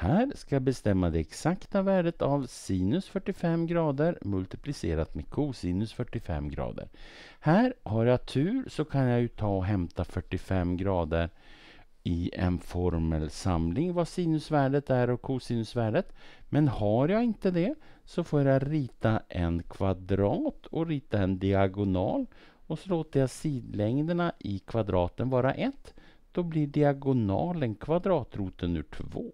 här ska jag bestämma det exakta värdet av sinus 45 grader multiplicerat med kosinus 45 grader. Här har jag tur så kan jag ju ta och hämta 45 grader i en formelsamling vad sinusvärdet är och kosinusvärdet. Men har jag inte det så får jag rita en kvadrat och rita en diagonal och så låter jag sidlängderna i kvadraten vara 1. Då blir diagonalen kvadratroten ur 2.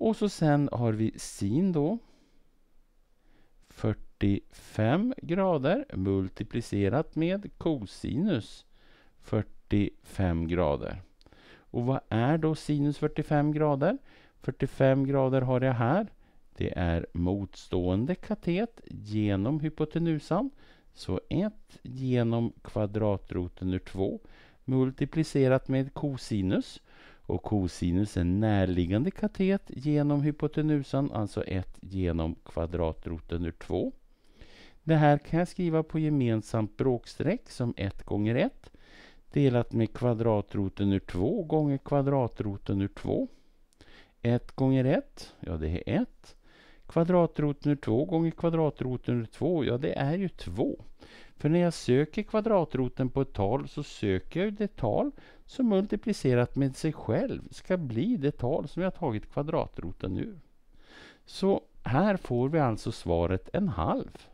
Och så sen har vi sin då. 45 grader multiplicerat med cosinus 45 grader. Och vad är då sinus 45 grader? 45 grader har jag här. Det är motstående katet genom hypotenusan. Så 1 genom kvadratroten ur 2 multiplicerat med cosinus och kosinus är närliggande katet genom hypotenusan, alltså 1 genom kvadratroten ur 2. Det här kan jag skriva på gemensamt bråkstreck som 1 gånger 1 delat med kvadratroten ur 2 gånger kvadratroten ur 2. 1 gånger 1, ja det är 1. Kvadratroten ur 2 gånger kvadratroten ur 2, ja det är ju 2. För när jag söker kvadratroten på ett tal så söker jag det tal som multiplicerat med sig själv ska bli det tal som jag tagit kvadratroten ur. Så här får vi alltså svaret en halv.